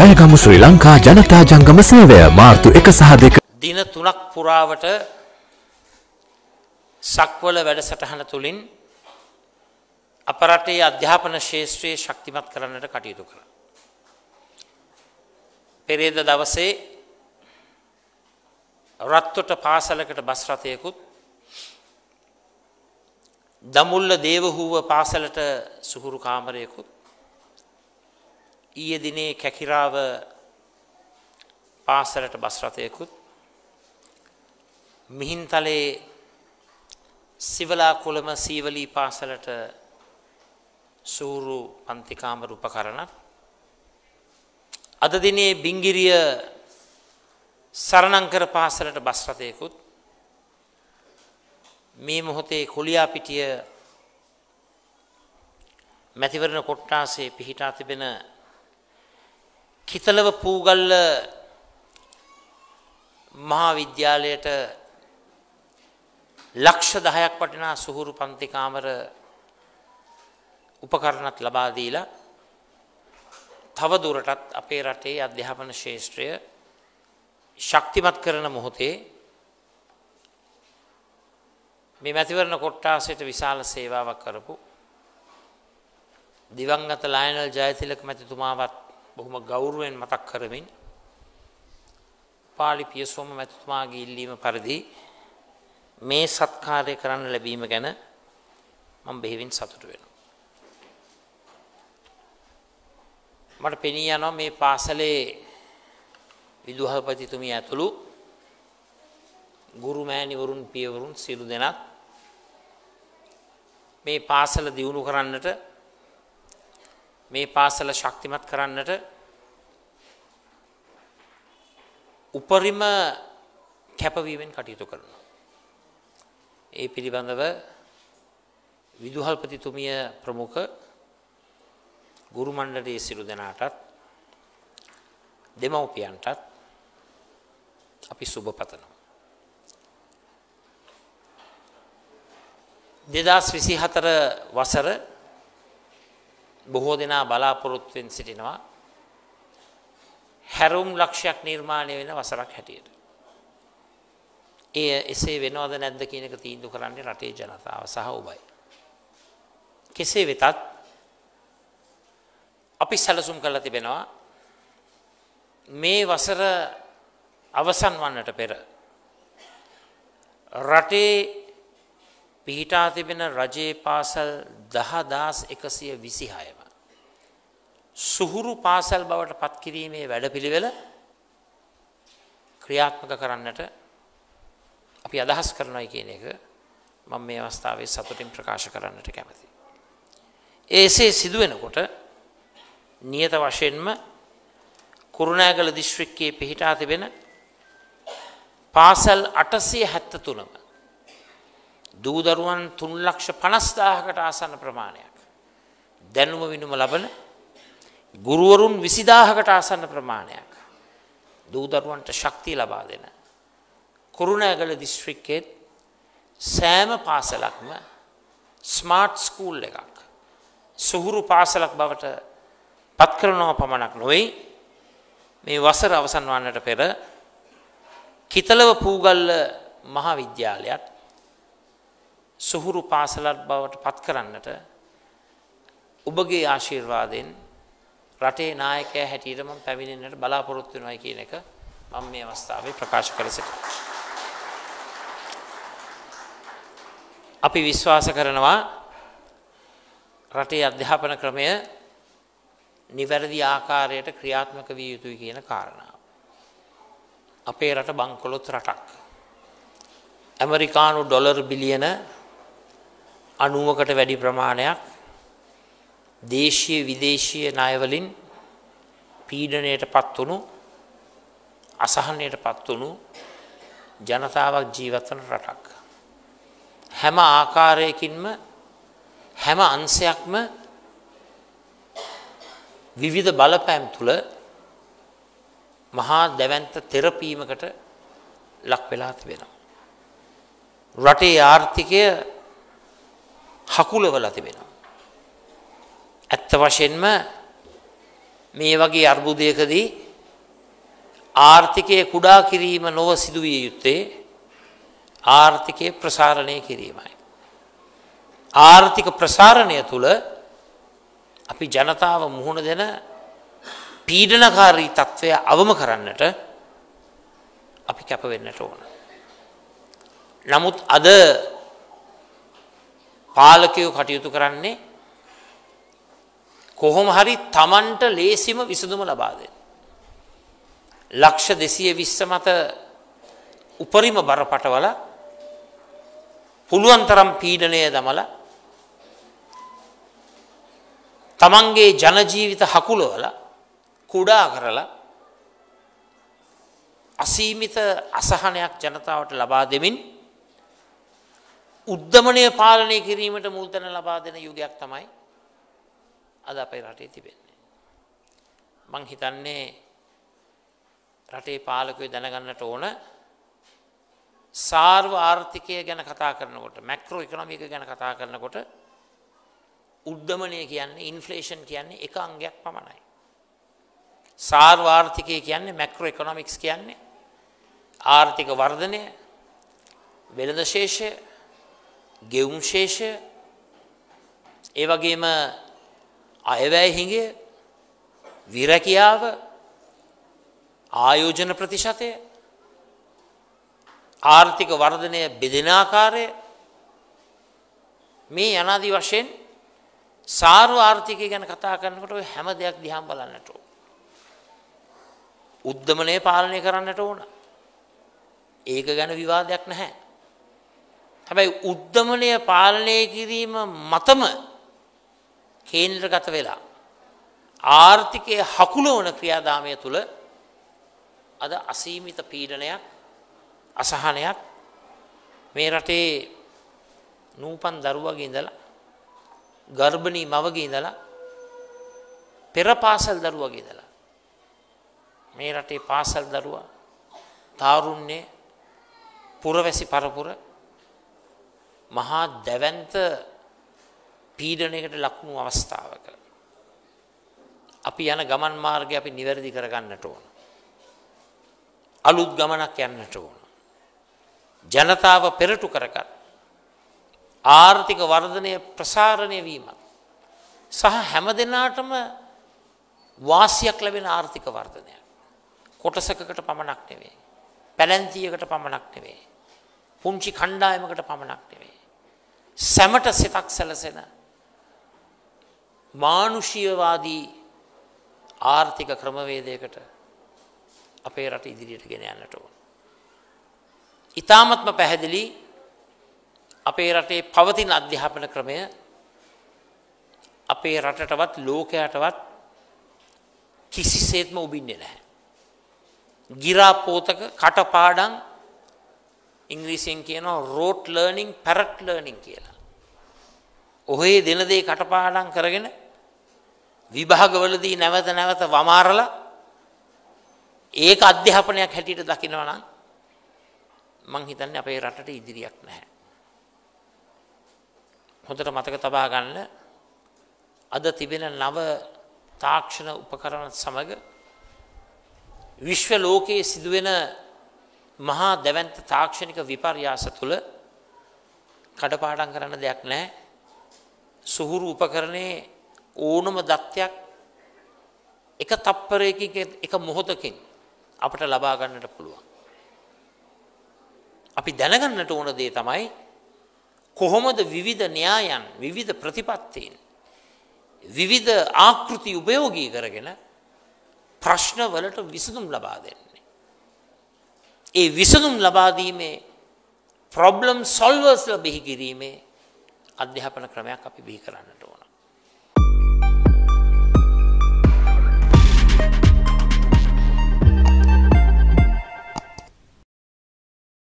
ජයගමු ශ්‍රී ලංකා ජනතා ජංගම සේවය මාර්තු එක සහ දෙක දින තුනක් පුරාවට සක්වල වැඩසටහන තුළින් අප රටේ අධ්‍යාපන ශේෂත්‍රයේ ශක්තිමත් කරන්නට කටයුතු කරා. පෙරේද දවසේ රත්තුට පාසලකට බස් රථයකුත් දමුල්ල දේවහූව පාසලට සුහුරු කාමරයකුත් ඊයේ දිනේ කැකිරාව පාසලට බස් රථයකුත් මිහින්තලේ සිවලා කුලම සීවලී පාසලට සූරු පන්තිකාමර උපකරණ අද දිනේ බිංගිරිය සරණංකර පාසලට බස් රථයකුත් මේ මොහොතේ කුලියා පිටිය මැතිවරණ කොට්ටාසේ පිහිටා තිබෙන කිතලව පූගල්ල මහා විද්‍යාලයට ලක්ෂ 10ක් වටිනා සුහුරු පන්ති කාමර උපකරණත් ලබා දීලා තව දුරටත් අපේ රටේ අධ්‍යාපන ශාස්ත්‍රය ශක්තිමත් කරන මොහොතේ මේ මැතිවරණ කොට්ටාසයට විශාල සේවාවක් කරපු දිවංගත ලයනල් ජයතිලක මැතිතුමාවත් බොහොම ගෞරුවෙන් මතක් කරමින් පාලි පියසෝම මැතිතුමාගේ ඉල්ලීම පරිදි මේ සත්කාරය කරන්න ලැබීම ගැන මම බෙහෙවින් සතුටු වෙනවා. මට පෙනී යනවා මේ පාසලේ විදුහල්පතිතුමිය ඇතුළු ගුරු මෑණිවරුන් පියවරුන් සියලු දෙනා මේ පාසල දියුණු කරන්නට මේ පාසල ශක්තිමත් කරන්නට උපරිම කැපවීමෙන් කටයුතු කරනවා. ඒ පිළිබඳව විදුහල්පතිතුමිය ප්‍රමුඛ ගුරු මණ්ඩලයේ සිරු දෙනාටත් දෙමව්පියන්ටත් අපි සුබ පතනවා. දෙදස් විසි හතර වසර බොහෝ දෙනා බලාපොරොත්තුෙන් සිටිනවා හැරුම් ලක්ෂයක් නිර්මාණය වෙන වසරක් හැටියට. එය එසේ වෙනවද නැද්ද කියන එක තීන්දුව කරන්නේ රටේ ජනතාව සහ ඔබයි. කෙසේ වෙතත් අපි සැලසුම් කරලා තිබෙනවා මේ වසර අවසන් වන්නට පෙර රටේ පිහිටා තිබෙන රජයේ පාසල් දහදාස් එකසිය විසිහයම. සුහුරු පාසල් බවට පත්කිරීමේ වැඩපිළිවෙල ක්‍රියාත්මක කරන්නට අපි අදහස් කරනයි කියන එක මම මේ අවස්ථාවේ සතුටින් ප්‍රකාශ කරන්නට කැමති. ඒසේ සිදුවෙනකොට නියත වශයෙන්ම කුරුණෑගල දිස්ත්‍රික්කයේ පිහිටා තිබෙන පාසල් අටසය හැත්ත තුනම දූ දරුවන් 3 ලක්ෂ 50000කට ආසන්න ප්‍රමාණයක් දැනුම විනුම ලබන ගුරුවරුන් 20000කට ආසන්න ප්‍රමාණයක් දූ දරුවන්ට ශක්තිය ලබා දෙන කුරුණෑගල දිස්ත්‍රික්කයේ සෑම පාසලක්ම ස්මාර්ට් ස්කූල් එකක් සුහුරු පාසලක් බවට පත් කරනව පමණක් නොවේ මේ වසර අවසන් වන්නට පෙර කිතලව පූගල්ල මහා විද්‍යාලයත් සොහුරු පාසලක් බවට පත් කරන්නට ඔබගේ ආශිර්වාදයෙන් රටේ නායකයා හැටියට මම පැමිණෙන්නට බලාපොරොත්තු වෙනවා කියන එක මම මේ අවස්ථාවේ ප්‍රකාශ කර සිටිනවා. අපි විශ්වාස කරනවා රටේ අධ්‍යාපන ක්‍රමය නිවැරදි ආකාරයට ක්‍රියාත්මක විය යුතුයි කියන කාරණාව. අපේ රට බංකොලොත් රටක්. ඇමරිකානු ඩොලර් බිලියන 90කට වැඩි ප්‍රමාණයක් දේශීය විදේශීය ණයවලින් පීඩණයටපත් වුණු අසහනයටපත් වුණු ජනතාවක් ජීවත් වන රටක් හැම ආකාරයකින්ම හැම අංශයක්ම විවිධ බලපෑම් තුල මහා දැවැන්ත තෙරපීමකට ලක් වෙලා තිබෙනවා. රටේ ආර්ථිකය හකුලවලා තිබෙනවා. ඇත්ත වශයෙන්ම මේ වගේ අර්බුදයකදී ආර්ථිකය කුඩා කිරීම නොව සිදුවිය යුත්තේ ආර්ථිකය ප්‍රසාරණය කිරීමයි. ආර්ථික ප්‍රසාරණය තුළ අපි ජනතාව මුහුණ දෙන පීඩනකාරී තත්ත්වය අවම කරන්නට අපි කැපවෙන්නට ඕන. නමුත් අද පාලකයෝ කටයුතු කරන්නේ කොහොම හරි Tamanට ලේසිම විසඳුම ලබා දෙන්න. ලක්ෂ 220 මත උපරිම බරපතල පුළුවන් තරම් පීඩණය දමලා තමන්ගේ ජන ජීවිත හකුලවල කුඩා කරලා අසීමිත අසහනයක් ජනතාවට ලබා දෙමින් උද්ධමනය පාලනය කිරීමට මුල්තැන ලබා දෙන යුගයක් තමයි අද අපේ රටේ තිබෙන්නේ. මං හිතන්නේ රටේ පාලකය දැනගන්නට ඕන සාර්ව ආර්ථිකය ගැන කතා කරනකොට මැක්‍රෝ ඉකොනොමික ගැන කතා කරනකොට උද්ධමනය කියන්නේ ඉන්ෆ්ලේෂන් කියන්නේ එක අංගයක් පමණයි. සාර්ව ආර්ථිකය කියන්නේ මැක්‍රෝ ඉකොනොමික්ස් කියන්නේ ආර්ථික වර්ධනය වෙළඳ ශේෂය ගෙවුම් ශේෂය ඒ වගේම අයවැය හිඟය විරැකියාව ආයෝජන ප්‍රතිශතය ආර්ථික වර්ධනය බෙදෙන ආකාරය මේ යනාදී වශයෙන් සාරු ආර්ථිකය ගැන කතා කරනකොට ඔය හැම දෙයක් දිහාම බලන්නට ඕන. උද්දමනය පාලනය කරන්නට ඕන. ඒක ගැන විවාදයක් නැහැ. හැබැයි උද්දමනය පාලනය කිරීම මතම කේන්ද්‍රගත වෙලා ආර්ථිකයේ හකුලවන ක්‍රියාදාමය තුළ අද අසීමිත පීඩනයක් අසහනයක් මේ රටේ නූපන් දරුවගේ ඉඳලා ගර්භණී මවගේ ඉඳලා පෙර පාසල් දරුවගේ ඉඳලා මේ රටේ පාසල් දරුවා තාරුණ්‍ය පුරවැසි පරපුර මහා දැවැන්ත පීඩණයකට ලක්ුණු අවස්ථාවක අපි යන ගමන් මාර්ගය අපි නිවැරදි කරගන්නට ඕන. අලුත් ගමනක් යන්නට ඕන. ජනතාව පෙරටු කරගන්න. ආර්ථික වර්ධනය ප්‍රසාරණය වීම සහ හැම දිනාටම වාසියක් ලැබෙන ආර්ථික වර්ධනය. කොටසකකට පමණක් නෙවෙයි. පැලැන්තියකට පමණක් නෙවෙයි. පුංචි කණ්ඩායමකට පමණක් නෙවෙයි. සැමට සිතක් සැලසෙන මානුෂීයවාදී ආර්ථික ක්‍රමවේදයකට අපේ රට ඉදිරියට ගෙන යන්නට ඕන. ඊ타මත්ම පැහැදිලි අපේ රටේ පවතින අධ්‍යාපන ක්‍රමය අපේ රටටවත් ලෝකයටවත් කිසිසේත්ම උබින්නේ නැහැ. ගිරාපෝතක කටපාඩම් ඉංග්‍රීසියෙන් කියනවා rote learning parrot learning කියලා. ඔහේ දෙන දේ කටපාඩම් කරගෙන විභාගවලදී නැවත නැවත වමාරලා ඒක අධ්‍යාපනයක් හැටියට දකිනවා නම් මං හිතන්නේ අපේ රටට ඉදිරියක් නැහැ. හොඳට මතක තබා ගන්න අද තිබෙන නව තාක්ෂණ උපකරණ සමග විශ්ව ලෝකයේ සිදුවෙන මහා දැවැන්ත තාක්ෂණික විපර්යාස තුළ කඩපාඩම් කරන්න දෙයක් නැහැ. සුහුරු උපකරණේ ඕනම දත්තයක් එක තප්පරයකින් එක මොහොතකින් අපට ලබා ගන්නට පුළුවන්. අපි දැනගන්නට ඕන දේ තමයි කොහොමද විවිධ න්‍යායන් විවිධ ප්‍රතිපත්තීන් විවිධ ආකෘති උපයෝගී කරගෙන ප්‍රශ්න වලට විසඳුම් ලබා දෙන්න. ඒ විසඳුම් ලබා දීමේ ප්‍රොබ්ලම් සොල්වර්ස්ලා බිහි කිරීමේ අධ්‍යාපන ක්‍රමයක් අපි බිහි කරන්නට